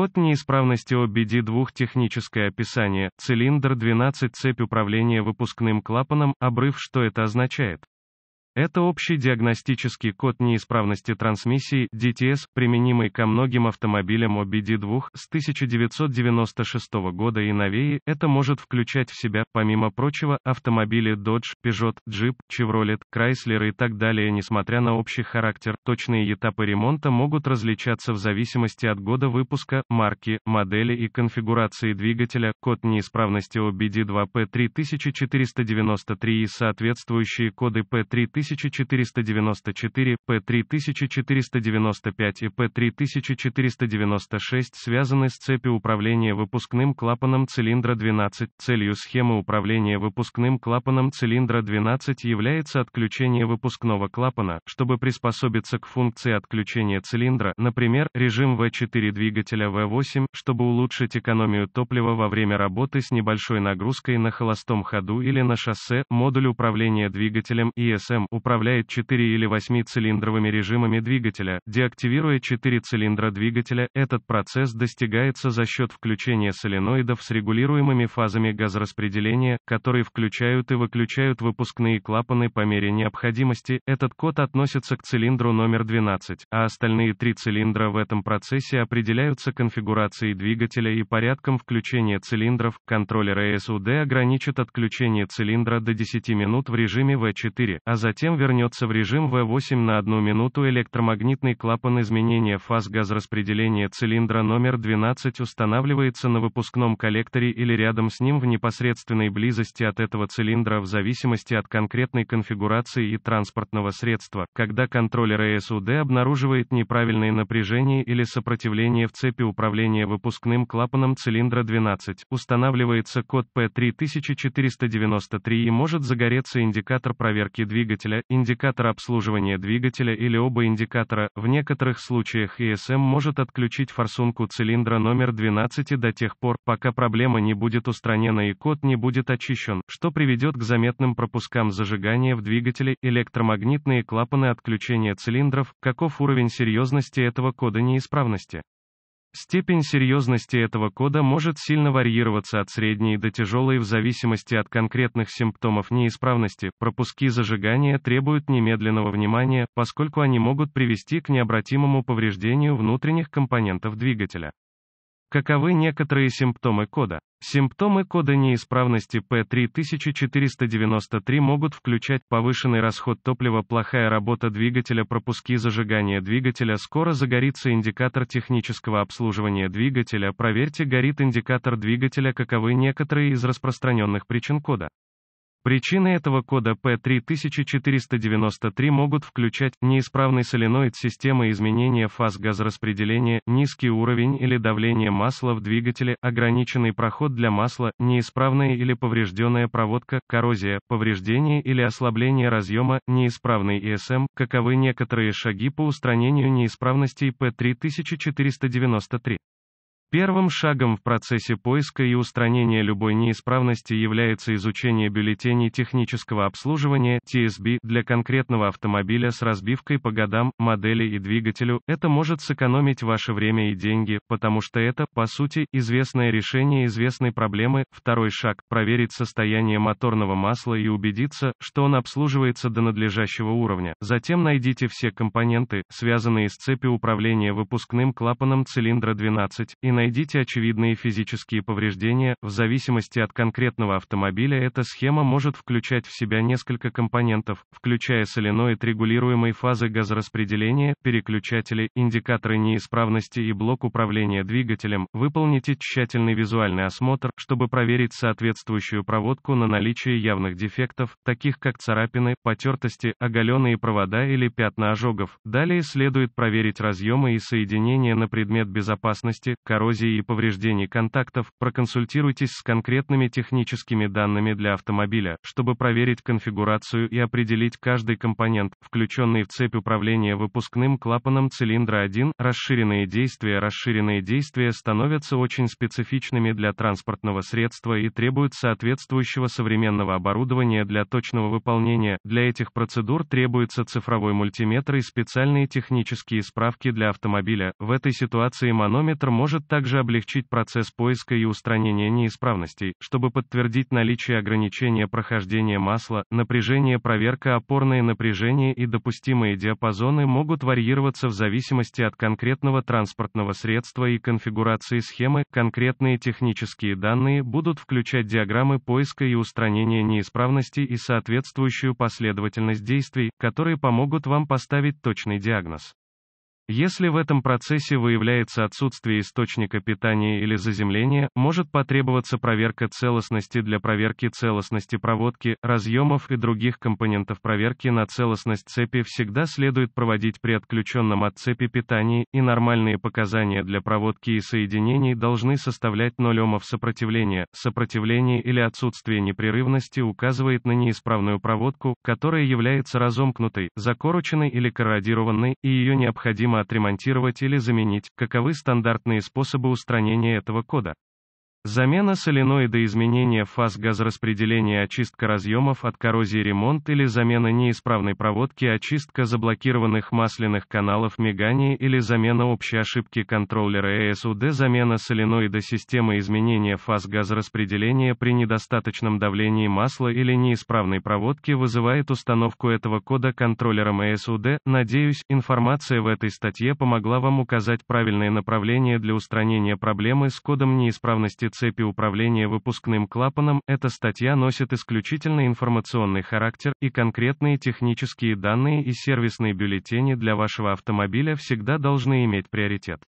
Код неисправности OBD2 техническое описание, цилиндр 12 цепь управления выпускным клапаном, обрыв что это означает? Это общий диагностический код неисправности трансмиссии DTS, применимый ко многим автомобилям OBD2 с 1996 года и новее. Это может включать в себя, помимо прочего, автомобили Dodge, Peugeot, Jeep, Chevrolet, Chrysler и так далее. Несмотря на общий характер, точные этапы ремонта могут различаться в зависимости от года выпуска, марки, модели и конфигурации двигателя. Код неисправности OBD2 P3493 и соответствующие коды P3493 P3494, P3495 и P3496 связаны с цепью управления выпускным клапаном цилиндра 12. Целью схемы управления выпускным клапаном цилиндра 12 является отключение выпускного клапана, чтобы приспособиться к функции отключения цилиндра, например, режим V4 двигателя V8, чтобы улучшить экономию топлива во время работы с небольшой нагрузкой на холостом ходу или на шоссе, модуль управления двигателем ESM управляет 4 или 8-цилиндровыми режимами двигателя, деактивируя 4 цилиндра двигателя, этот процесс достигается за счет включения соленоидов с регулируемыми фазами газораспределения, которые включают и выключают выпускные клапаны по мере необходимости, этот код относится к цилиндру номер 12, а остальные три цилиндра в этом процессе определяются конфигурацией двигателя и порядком включения цилиндров, контроллер ASUD ограничит отключение цилиндра до 10 минут в режиме V4, а затем затем вернется в режим V8 на одну минуту электромагнитный клапан изменения фаз газораспределения цилиндра номер 12 устанавливается на выпускном коллекторе или рядом с ним в непосредственной близости от этого цилиндра в зависимости от конкретной конфигурации и транспортного средства, когда контроллер ЭСУД обнаруживает неправильное напряжение или сопротивление в цепи управления выпускным клапаном цилиндра 12, устанавливается код P3493 и может загореться индикатор проверки двигателя двигателя, индикатор обслуживания двигателя или оба индикатора, в некоторых случаях ESM может отключить форсунку цилиндра номер 12 до тех пор, пока проблема не будет устранена и код не будет очищен, что приведет к заметным пропускам зажигания в двигателе, электромагнитные клапаны отключения цилиндров, каков уровень серьезности этого кода неисправности. Степень серьезности этого кода может сильно варьироваться от средней до тяжелой в зависимости от конкретных симптомов неисправности. Пропуски зажигания требуют немедленного внимания, поскольку они могут привести к необратимому повреждению внутренних компонентов двигателя. Каковы некоторые симптомы кода? Симптомы кода неисправности P3493 могут включать повышенный расход топлива, плохая работа двигателя, пропуски зажигания двигателя, скоро загорится индикатор технического обслуживания двигателя, проверьте горит индикатор двигателя, каковы некоторые из распространенных причин кода. Причины этого кода P3493 могут включать неисправный соленоид системы изменения фаз газораспределения, низкий уровень или давление масла в двигателе, ограниченный проход для масла, неисправная или поврежденная проводка, коррозия, повреждение или ослабление разъема, неисправный ИСМ, каковы некоторые шаги по устранению неисправностей P3493. Первым шагом в процессе поиска и устранения любой неисправности является изучение бюллетеней технического обслуживания TSB для конкретного автомобиля с разбивкой по годам, модели и двигателю. Это может сэкономить ваше время и деньги, потому что это, по сути, известное решение известной проблемы. Второй шаг – проверить состояние моторного масла и убедиться, что он обслуживается до надлежащего уровня. Затем найдите все компоненты, связанные с цепью управления выпускным клапаном цилиндра 12, и найдите очевидные физические повреждения, в зависимости от конкретного автомобиля эта схема может включать в себя несколько компонентов, включая соленоид регулируемой фазы газораспределения, переключатели, индикаторы неисправности и блок управления двигателем. Выполните тщательный визуальный осмотр, чтобы проверить соответствующую проводку на наличие явных дефектов, таких как царапины, потертости, оголенные провода или пятна ожогов. Далее следует проверить разъемы и соединения на предмет безопасности, коррозии коррозии и повреждений контактов, проконсультируйтесь с конкретными техническими данными для автомобиля, чтобы проверить конфигурацию и определить каждый компонент, включенный в цепь управления выпускным клапаном цилиндра 1. Расширенные действия Расширенные действия становятся очень специфичными для транспортного средства и требуют соответствующего современного оборудования для точного выполнения. Для этих процедур требуется цифровой мультиметр и специальные технические справки для автомобиля. В этой ситуации манометр может также также облегчить процесс поиска и устранения неисправностей, чтобы подтвердить наличие ограничения прохождения масла, напряжение проверка опорные напряжения и допустимые диапазоны могут варьироваться в зависимости от конкретного транспортного средства и конфигурации схемы, конкретные технические данные будут включать диаграммы поиска и устранения неисправностей и соответствующую последовательность действий, которые помогут вам поставить точный диагноз. Если в этом процессе выявляется отсутствие источника питания или заземления, может потребоваться проверка целостности для проверки целостности проводки, разъемов и других компонентов проверки на целостность цепи всегда следует проводить при отключенном от цепи питании, и нормальные показания для проводки и соединений должны составлять 0 Омов сопротивления. Сопротивление или отсутствие непрерывности указывает на неисправную проводку, которая является разомкнутой, закороченной или корродированной, и ее необходимо отремонтировать или заменить, каковы стандартные способы устранения этого кода. Замена соленоида изменение фаз газораспределения очистка разъемов от коррозии ремонт или замена неисправной проводки очистка заблокированных масляных каналов мигание или замена общей ошибки контроллера ЭСУД замена соленоида системы изменения фаз газораспределения при недостаточном давлении масла или неисправной проводки вызывает установку этого кода контроллером ЭСУД. Надеюсь, информация в этой статье помогла вам указать правильное направление для устранения проблемы с кодом неисправности принципе цепи управления выпускным клапаном, эта статья носит исключительно информационный характер, и конкретные технические данные и сервисные бюллетени для вашего автомобиля всегда должны иметь приоритет.